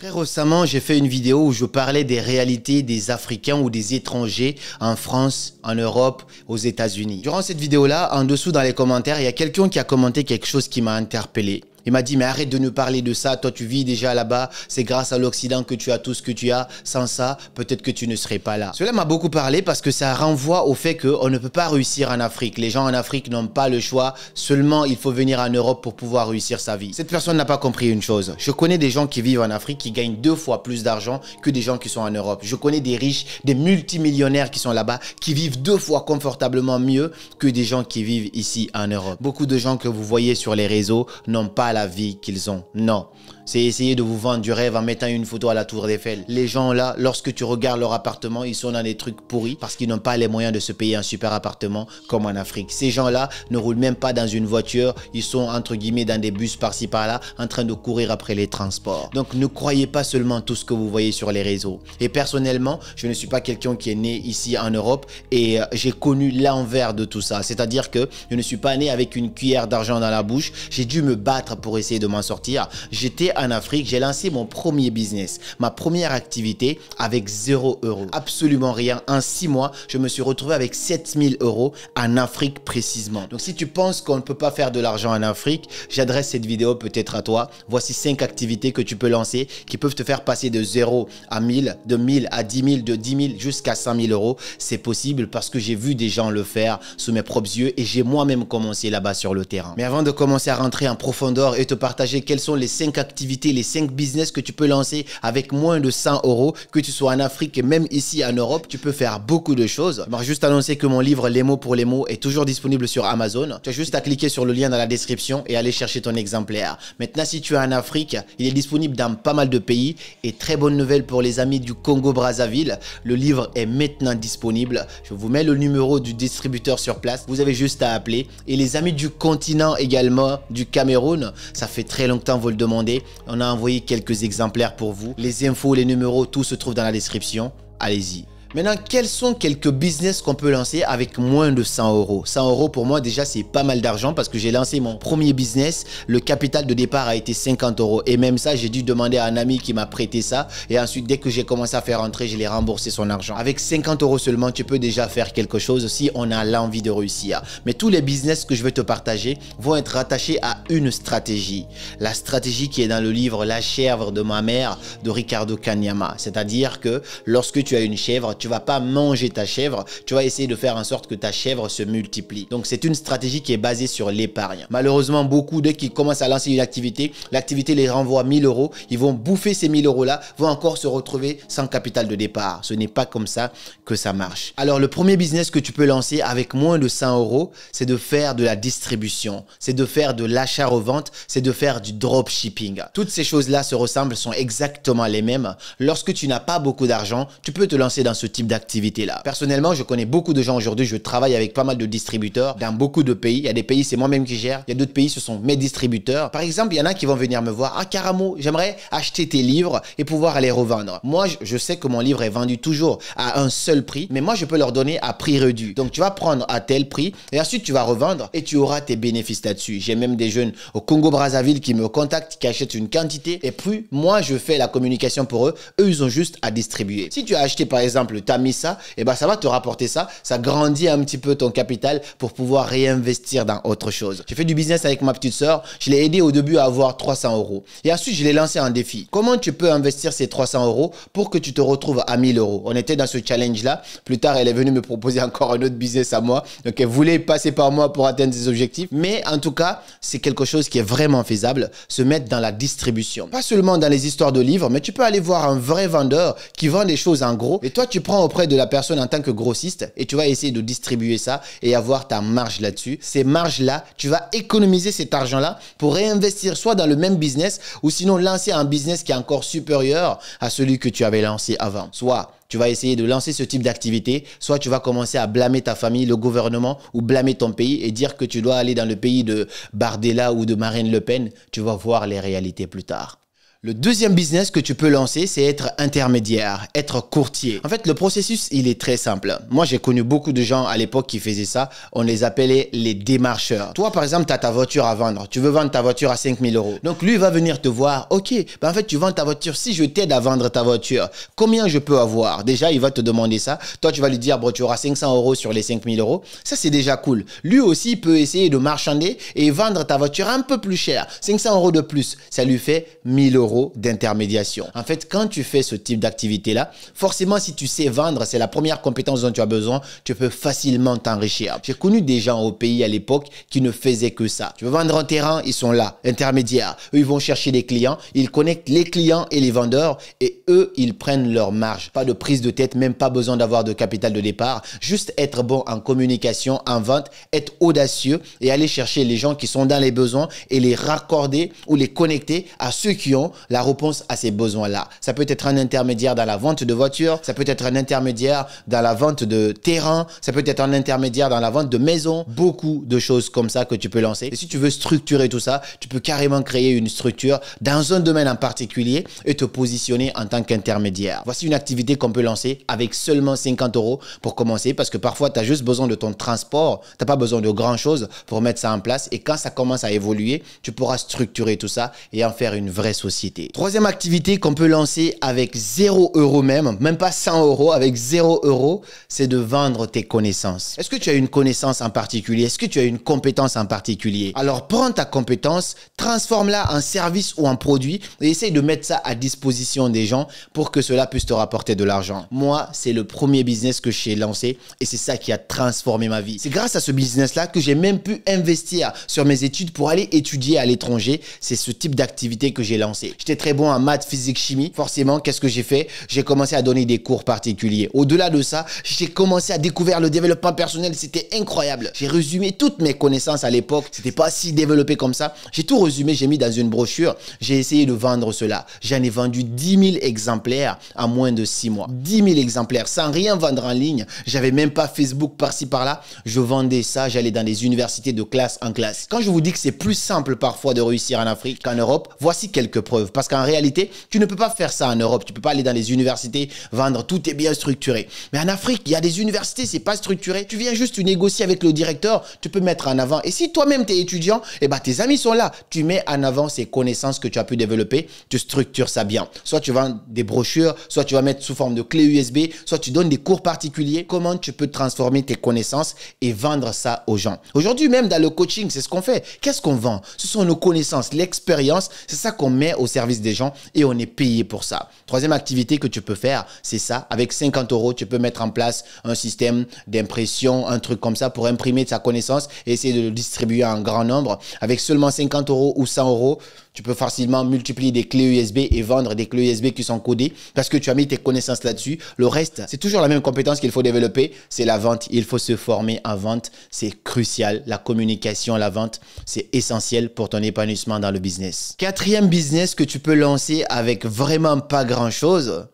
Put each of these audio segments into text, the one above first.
Très récemment, j'ai fait une vidéo où je parlais des réalités des Africains ou des étrangers en France, en Europe, aux États-Unis. Durant cette vidéo-là, en dessous dans les commentaires, il y a quelqu'un qui a commenté quelque chose qui m'a interpellé. Il m'a dit, mais arrête de nous parler de ça, toi tu vis déjà là-bas, c'est grâce à l'Occident que tu as tout ce que tu as, sans ça, peut-être que tu ne serais pas là. Cela m'a beaucoup parlé parce que ça renvoie au fait qu'on ne peut pas réussir en Afrique. Les gens en Afrique n'ont pas le choix, seulement il faut venir en Europe pour pouvoir réussir sa vie. Cette personne n'a pas compris une chose. Je connais des gens qui vivent en Afrique qui gagnent deux fois plus d'argent que des gens qui sont en Europe. Je connais des riches, des multimillionnaires qui sont là-bas, qui vivent deux fois confortablement mieux que des gens qui vivent ici en Europe. Beaucoup de gens que vous voyez sur les réseaux n'ont pas la vie qu'ils ont. Non, c'est essayer de vous vendre du rêve en mettant une photo à la Tour Eiffel. Les gens là, lorsque tu regardes leur appartement, ils sont dans des trucs pourris parce qu'ils n'ont pas les moyens de se payer un super appartement comme en Afrique. Ces gens-là ne roulent même pas dans une voiture, ils sont entre guillemets dans des bus par-ci par-là en train de courir après les transports. Donc ne croyez pas seulement tout ce que vous voyez sur les réseaux. Et personnellement, je ne suis pas quelqu'un qui est né ici en Europe et euh, j'ai connu l'envers de tout ça. C'est-à-dire que je ne suis pas né avec une cuillère d'argent dans la bouche. J'ai dû me battre pour essayer de m'en sortir. J'étais en Afrique, j'ai lancé mon premier business, ma première activité avec 0 euros. Absolument rien. En six mois, je me suis retrouvé avec 7000 euros en Afrique précisément. Donc si tu penses qu'on ne peut pas faire de l'argent en Afrique, j'adresse cette vidéo peut-être à toi. Voici cinq activités que tu peux lancer qui peuvent te faire passer de 0 à 1000, de 1000 à 10 mille, de 10 mille jusqu'à cent 000 euros. C'est possible parce que j'ai vu des gens le faire sous mes propres yeux et j'ai moi-même commencé là-bas sur le terrain. Mais avant de commencer à rentrer en profondeur et te partager quelles sont les cinq activités les 5 business que tu peux lancer avec moins de 100 euros, que tu sois en Afrique et même ici en Europe, tu peux faire beaucoup de choses. Je vais juste annoncer que mon livre Les mots pour les mots est toujours disponible sur Amazon. Tu as juste à cliquer sur le lien dans la description et aller chercher ton exemplaire. Maintenant, si tu es en Afrique, il est disponible dans pas mal de pays. Et très bonne nouvelle pour les amis du Congo-Brazzaville, le livre est maintenant disponible. Je vous mets le numéro du distributeur sur place. Vous avez juste à appeler. Et les amis du continent également, du Cameroun, ça fait très longtemps vous le demandez. On a envoyé quelques exemplaires pour vous. Les infos, les numéros, tout se trouve dans la description. Allez-y. Maintenant, quels sont quelques business qu'on peut lancer avec moins de 100 euros 100 euros pour moi déjà c'est pas mal d'argent parce que j'ai lancé mon premier business. Le capital de départ a été 50 euros et même ça j'ai dû demander à un ami qui m'a prêté ça et ensuite dès que j'ai commencé à faire entrer je l'ai remboursé son argent. Avec 50 euros seulement tu peux déjà faire quelque chose si on a l'envie de réussir. Mais tous les business que je vais te partager vont être rattachés à une stratégie. La stratégie qui est dans le livre La chèvre de ma mère de Ricardo Kanyama. C'est-à-dire que lorsque tu as une chèvre tu vas pas manger ta chèvre, tu vas essayer de faire en sorte que ta chèvre se multiplie. Donc c'est une stratégie qui est basée sur l'épargne. Malheureusement, beaucoup dès qu'ils commencent à lancer une activité, l'activité les renvoie 1000 euros, ils vont bouffer ces 1000 euros là, vont encore se retrouver sans capital de départ. Ce n'est pas comme ça que ça marche. Alors le premier business que tu peux lancer avec moins de 100 euros, c'est de faire de la distribution, c'est de faire de l'achat-revente, c'est de faire du dropshipping. Toutes ces choses là se ressemblent, sont exactement les mêmes. Lorsque tu n'as pas beaucoup d'argent, tu peux te lancer dans ce type d'activité-là. Personnellement, je connais beaucoup de gens aujourd'hui, je travaille avec pas mal de distributeurs dans beaucoup de pays. Il y a des pays, c'est moi-même qui gère. Il y a d'autres pays, ce sont mes distributeurs. Par exemple, il y en a qui vont venir me voir. Ah, Caramo, j'aimerais acheter tes livres et pouvoir les revendre. Moi, je sais que mon livre est vendu toujours à un seul prix, mais moi, je peux leur donner à prix réduit. Donc, tu vas prendre à tel prix et ensuite, tu vas revendre et tu auras tes bénéfices là-dessus. J'ai même des jeunes au Congo-Brazzaville qui me contactent, qui achètent une quantité et plus, moi, je fais la communication pour eux. Eux, ils ont juste à distribuer. Si tu as acheté, par exemple, tu as mis ça, et eh ben ça va te rapporter ça. Ça grandit un petit peu ton capital pour pouvoir réinvestir dans autre chose. J'ai fait du business avec ma petite soeur, Je l'ai aidé au début à avoir 300 euros. Et ensuite, je l'ai lancé en défi. Comment tu peux investir ces 300 euros pour que tu te retrouves à 1000 euros On était dans ce challenge-là. Plus tard, elle est venue me proposer encore un autre business à moi. Donc, elle voulait passer par moi pour atteindre ses objectifs. Mais en tout cas, c'est quelque chose qui est vraiment faisable. Se mettre dans la distribution. Pas seulement dans les histoires de livres, mais tu peux aller voir un vrai vendeur qui vend des choses en gros. Et toi, tu prends auprès de la personne en tant que grossiste et tu vas essayer de distribuer ça et avoir ta marge là-dessus. Ces marges-là, tu vas économiser cet argent-là pour réinvestir soit dans le même business ou sinon lancer un business qui est encore supérieur à celui que tu avais lancé avant. Soit tu vas essayer de lancer ce type d'activité, soit tu vas commencer à blâmer ta famille, le gouvernement ou blâmer ton pays et dire que tu dois aller dans le pays de Bardella ou de Marine Le Pen. Tu vas voir les réalités plus tard. Le deuxième business que tu peux lancer, c'est être intermédiaire, être courtier. En fait, le processus, il est très simple. Moi, j'ai connu beaucoup de gens à l'époque qui faisaient ça. On les appelait les démarcheurs. Toi, par exemple, tu as ta voiture à vendre. Tu veux vendre ta voiture à 5000 euros. Donc, lui va venir te voir. OK, ben, en fait, tu vends ta voiture. Si je t'aide à vendre ta voiture, combien je peux avoir Déjà, il va te demander ça. Toi, tu vas lui dire, bon, tu auras 500 euros sur les 5000 euros. Ça, c'est déjà cool. Lui aussi peut essayer de marchander et vendre ta voiture un peu plus cher. 500 euros de plus, ça lui fait 1000 euros d'intermédiation. En fait, quand tu fais ce type d'activité-là, forcément, si tu sais vendre, c'est la première compétence dont tu as besoin, tu peux facilement t'enrichir. J'ai connu des gens au pays à l'époque qui ne faisaient que ça. Tu veux vendre un terrain, ils sont là, intermédiaires. Eux, ils vont chercher des clients, ils connectent les clients et les vendeurs et eux, ils prennent leur marge. Pas de prise de tête, même pas besoin d'avoir de capital de départ. Juste être bon en communication, en vente, être audacieux et aller chercher les gens qui sont dans les besoins et les raccorder ou les connecter à ceux qui ont la réponse à ces besoins-là. Ça peut être un intermédiaire dans la vente de voitures, ça peut être un intermédiaire dans la vente de terrain, ça peut être un intermédiaire dans la vente de maisons. Beaucoup de choses comme ça que tu peux lancer. Et si tu veux structurer tout ça, tu peux carrément créer une structure dans un domaine en particulier et te positionner en tant qu'intermédiaire. Voici une activité qu'on peut lancer avec seulement 50 euros pour commencer parce que parfois, tu as juste besoin de ton transport, tu n'as pas besoin de grand-chose pour mettre ça en place et quand ça commence à évoluer, tu pourras structurer tout ça et en faire une vraie société. Troisième activité qu'on peut lancer avec 0 euros même, même pas 100 euros, avec 0 euros, c'est de vendre tes connaissances. Est-ce que tu as une connaissance en particulier Est-ce que tu as une compétence en particulier Alors prends ta compétence, transforme-la en service ou en produit et essaye de mettre ça à disposition des gens pour que cela puisse te rapporter de l'argent. Moi, c'est le premier business que j'ai lancé et c'est ça qui a transformé ma vie. C'est grâce à ce business-là que j'ai même pu investir sur mes études pour aller étudier à l'étranger. C'est ce type d'activité que j'ai lancé. J'étais très bon en maths, physique, chimie. Forcément, qu'est-ce que j'ai fait J'ai commencé à donner des cours particuliers. Au-delà de ça, j'ai commencé à découvrir le développement personnel. C'était incroyable. J'ai résumé toutes mes connaissances à l'époque. C'était pas si développé comme ça. J'ai tout résumé. J'ai mis dans une brochure. J'ai essayé de vendre cela. J'en ai vendu 10 000 exemplaires en moins de 6 mois. 10 000 exemplaires sans rien vendre en ligne. J'avais même pas Facebook par-ci par-là. Je vendais ça. J'allais dans les universités de classe en classe. Quand je vous dis que c'est plus simple parfois de réussir en Afrique qu'en Europe, voici quelques preuves parce qu'en réalité, tu ne peux pas faire ça en Europe. Tu ne peux pas aller dans les universités, vendre, tout est bien structuré. Mais en Afrique, il y a des universités, c'est pas structuré. Tu viens juste, tu négocies avec le directeur, tu peux mettre en avant. Et si toi-même, tu es étudiant, eh ben, tes amis sont là. Tu mets en avant ces connaissances que tu as pu développer, tu structures ça bien. Soit tu vends des brochures, soit tu vas mettre sous forme de clé USB, soit tu donnes des cours particuliers. Comment tu peux transformer tes connaissances et vendre ça aux gens Aujourd'hui, même dans le coaching, c'est ce qu'on fait. Qu'est-ce qu'on vend Ce sont nos connaissances, l'expérience, c'est ça qu'on met au service des gens et on est payé pour ça. Troisième activité que tu peux faire, c'est ça. Avec 50 euros, tu peux mettre en place un système d'impression, un truc comme ça pour imprimer de sa connaissance et essayer de le distribuer en grand nombre. Avec seulement 50 euros ou 100 euros, tu peux facilement multiplier des clés USB et vendre des clés USB qui sont codées parce que tu as mis tes connaissances là-dessus. Le reste, c'est toujours la même compétence qu'il faut développer, c'est la vente. Il faut se former en vente, c'est crucial. La communication, la vente, c'est essentiel pour ton épanouissement dans le business. Quatrième business que tu peux lancer avec vraiment pas grand-chose,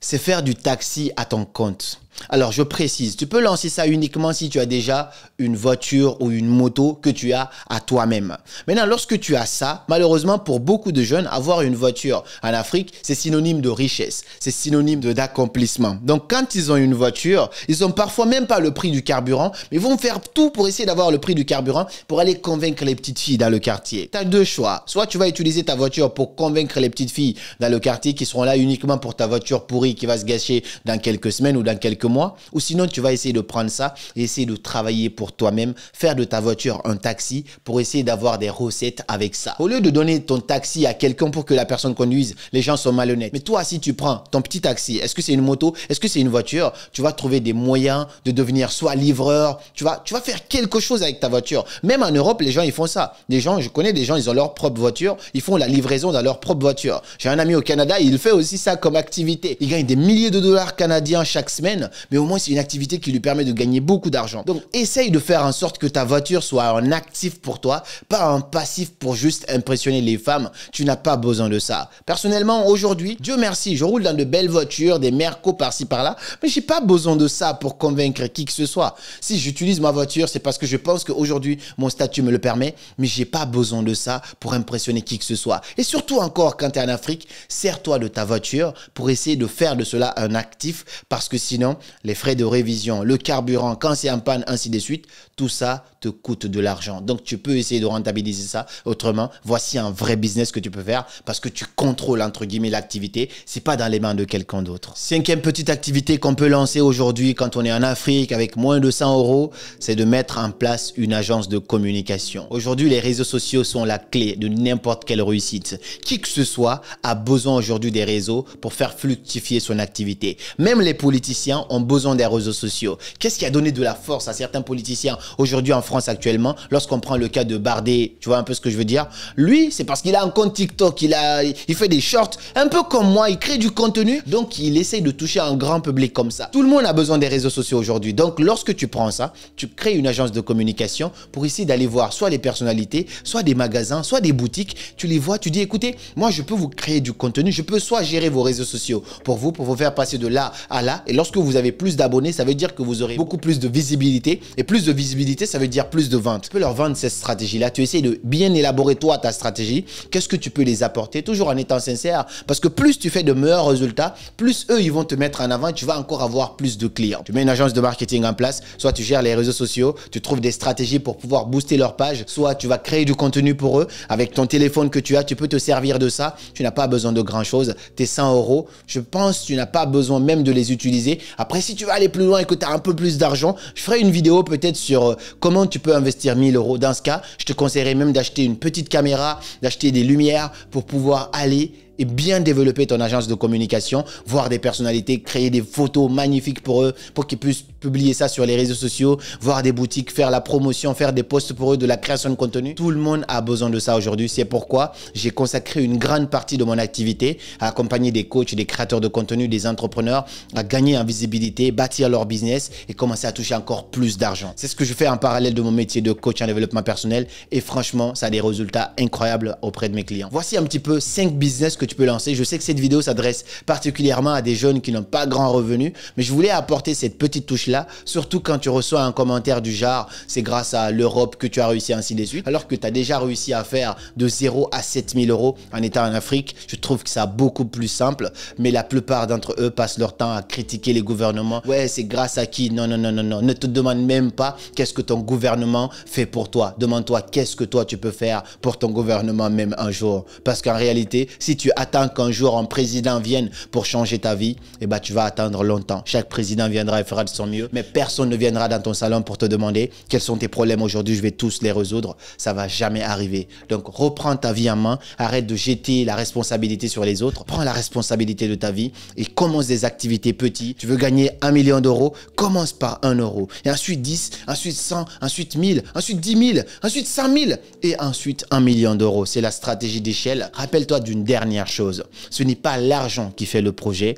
c'est faire du taxi à ton compte. Alors, je précise, tu peux lancer ça uniquement si tu as déjà une voiture ou une moto que tu as à toi-même. Maintenant, lorsque tu as ça, malheureusement, pour beaucoup de jeunes, avoir une voiture en Afrique, c'est synonyme de richesse, c'est synonyme d'accomplissement. Donc, quand ils ont une voiture, ils ont parfois même pas le prix du carburant, mais ils vont faire tout pour essayer d'avoir le prix du carburant pour aller convaincre les petites filles dans le quartier. Tu as deux choix. Soit tu vas utiliser ta voiture pour convaincre les petites filles dans le quartier qui seront là uniquement pour ta voiture pourrie qui va se gâcher dans quelques semaines ou dans quelques mois ou sinon, tu vas essayer de prendre ça, essayer de travailler pour toi-même, faire de ta voiture un taxi pour essayer d'avoir des recettes avec ça. Au lieu de donner ton taxi à quelqu'un pour que la personne conduise, les gens sont malhonnêtes. Mais toi, si tu prends ton petit taxi, est-ce que c'est une moto, est-ce que c'est une voiture, tu vas trouver des moyens de devenir soit livreur, tu vas, tu vas faire quelque chose avec ta voiture. Même en Europe, les gens, ils font ça. Des gens, je connais des gens, ils ont leur propre voiture, ils font la livraison dans leur propre voiture. J'ai un ami au Canada, il fait aussi ça comme activité. Il gagne des milliers de dollars canadiens chaque semaine mais au moins c'est une activité qui lui permet de gagner beaucoup d'argent. Donc essaye de faire en sorte que ta voiture soit un actif pour toi, pas un passif pour juste impressionner les femmes. Tu n'as pas besoin de ça. Personnellement, aujourd'hui, Dieu merci, je roule dans de belles voitures, des Merco par-ci par-là, mais j'ai pas besoin de ça pour convaincre qui que ce soit. Si j'utilise ma voiture, c'est parce que je pense qu'aujourd'hui mon statut me le permet, mais j'ai pas besoin de ça pour impressionner qui que ce soit. Et surtout encore quand tu es en Afrique, sers-toi de ta voiture pour essayer de faire de cela un actif parce que sinon les frais de révision, le carburant, quand c'est en panne, ainsi de suite, tout ça te coûte de l'argent. Donc tu peux essayer de rentabiliser ça. Autrement, voici un vrai business que tu peux faire parce que tu contrôles entre guillemets l'activité. C'est pas dans les mains de quelqu'un d'autre. Cinquième petite activité qu'on peut lancer aujourd'hui quand on est en Afrique avec moins de 100 euros, c'est de mettre en place une agence de communication. Aujourd'hui, les réseaux sociaux sont la clé de n'importe quelle réussite. Qui que ce soit a besoin aujourd'hui des réseaux pour faire fluctifier son activité. Même les politiciens ont besoin des réseaux sociaux. Qu'est-ce qui a donné de la force à certains politiciens aujourd'hui en France actuellement Lorsqu'on prend le cas de Bardet, tu vois un peu ce que je veux dire Lui, c'est parce qu'il a un compte TikTok, il, a, il fait des shorts, un peu comme moi, il crée du contenu, donc il essaye de toucher un grand public comme ça. Tout le monde a besoin des réseaux sociaux aujourd'hui. Donc lorsque tu prends ça, tu crées une agence de communication pour essayer d'aller voir soit les personnalités, soit des magasins, soit des boutiques. Tu les vois, tu dis écoutez, moi je peux vous créer du contenu, je peux soit gérer vos réseaux sociaux pour vous, pour vous faire passer de là à là. Et lorsque vous avez plus d'abonnés, ça veut dire que vous aurez beaucoup plus de visibilité. Et plus de visibilité, ça veut dire plus de ventes. Tu peux leur vendre cette stratégie-là. Tu essaies de bien élaborer toi ta stratégie. Qu'est-ce que tu peux les apporter Toujours en étant sincère. Parce que plus tu fais de meilleurs résultats, plus eux, ils vont te mettre en avant tu vas encore avoir plus de clients. Tu mets une agence de marketing en place, soit tu gères les réseaux sociaux, tu trouves des stratégies pour pouvoir booster leur page, soit tu vas créer du contenu pour eux. Avec ton téléphone que tu as, tu peux te servir de ça. Tu n'as pas besoin de grand-chose. Tes 100 euros, je pense, tu n'as pas besoin même de les utiliser. Après, après, si tu veux aller plus loin et que tu as un peu plus d'argent, je ferai une vidéo peut-être sur euh, comment tu peux investir 1000 euros. Dans ce cas, je te conseillerais même d'acheter une petite caméra, d'acheter des lumières pour pouvoir aller et bien développer ton agence de communication, voir des personnalités, créer des photos magnifiques pour eux, pour qu'ils puissent publier ça sur les réseaux sociaux, voir des boutiques, faire la promotion, faire des posts pour eux, de la création de contenu. Tout le monde a besoin de ça aujourd'hui. C'est pourquoi j'ai consacré une grande partie de mon activité à accompagner des coachs, des créateurs de contenu, des entrepreneurs à gagner en visibilité, bâtir leur business et commencer à toucher encore plus d'argent. C'est ce que je fais en parallèle de mon métier de coach en développement personnel et franchement, ça a des résultats incroyables auprès de mes clients. Voici un petit peu cinq business que tu peux lancer. Je sais que cette vidéo s'adresse particulièrement à des jeunes qui n'ont pas grand revenu, mais je voulais apporter cette petite touche là surtout quand tu reçois un commentaire du genre c'est grâce à l'Europe que tu as réussi ainsi de suite, alors que tu as déjà réussi à faire de 0 à 7000 euros en étant en Afrique, je trouve que ça beaucoup plus simple, mais la plupart d'entre eux passent leur temps à critiquer les gouvernements. Ouais, c'est grâce à qui Non, non, non, non, non. Ne te demande même pas qu'est-ce que ton gouvernement fait pour toi. Demande-toi qu'est-ce que toi tu peux faire pour ton gouvernement même un jour. Parce qu'en réalité, si tu attends qu'un jour un président vienne pour changer ta vie, eh ben, tu vas attendre longtemps. Chaque président viendra et fera de son mieux mais personne ne viendra dans ton salon pour te demander quels sont tes problèmes aujourd'hui, je vais tous les résoudre. Ça va jamais arriver. Donc reprends ta vie en main, arrête de jeter la responsabilité sur les autres, prends la responsabilité de ta vie et commence des activités petites. Tu veux gagner un million d'euros, commence par un euro. Et ensuite 10, ensuite 100, ensuite 1000, ensuite dix mille, ensuite cent mille et ensuite un million d'euros. C'est la stratégie d'échelle. Rappelle-toi d'une dernière chose. Ce n'est pas l'argent qui fait le projet,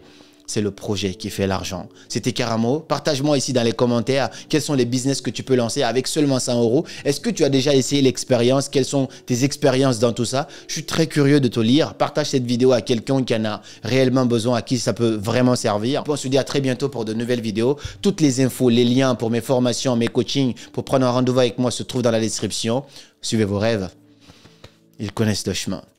c'est le projet qui fait l'argent. C'était Caramo. Partage-moi ici dans les commentaires quels sont les business que tu peux lancer avec seulement 100 euros. Est-ce que tu as déjà essayé l'expérience Quelles sont tes expériences dans tout ça Je suis très curieux de te lire. Partage cette vidéo à quelqu'un qui en a réellement besoin, à qui ça peut vraiment servir. On se dit à très bientôt pour de nouvelles vidéos. Toutes les infos, les liens pour mes formations, mes coachings, pour prendre un rendez-vous avec moi se trouvent dans la description. Suivez vos rêves. Ils connaissent le chemin.